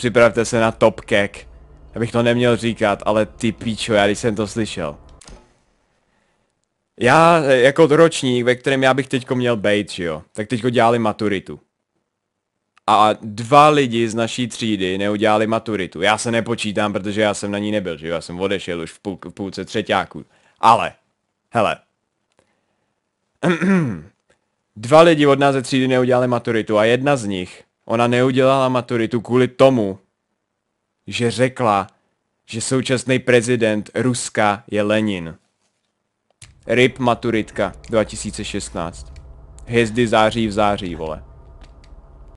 Připravte se na top kek. Já bych to neměl říkat, ale ty píčo, já když jsem to slyšel. Já jako ročník, ve kterém já bych teďko měl být, jo, tak teďko dělali maturitu. A dva lidi z naší třídy neudělali maturitu. Já se nepočítám, protože já jsem na ní nebyl, že jo, já jsem odešel už v, půl, v půlce třetíáku. Ale, hele. dva lidi od nás ze třídy neudělali maturitu a jedna z nich Ona neudělala maturitu kvůli tomu, že řekla, že současný prezident Ruska je Lenin. RIP maturitka 2016. Hezdy září v září, vole.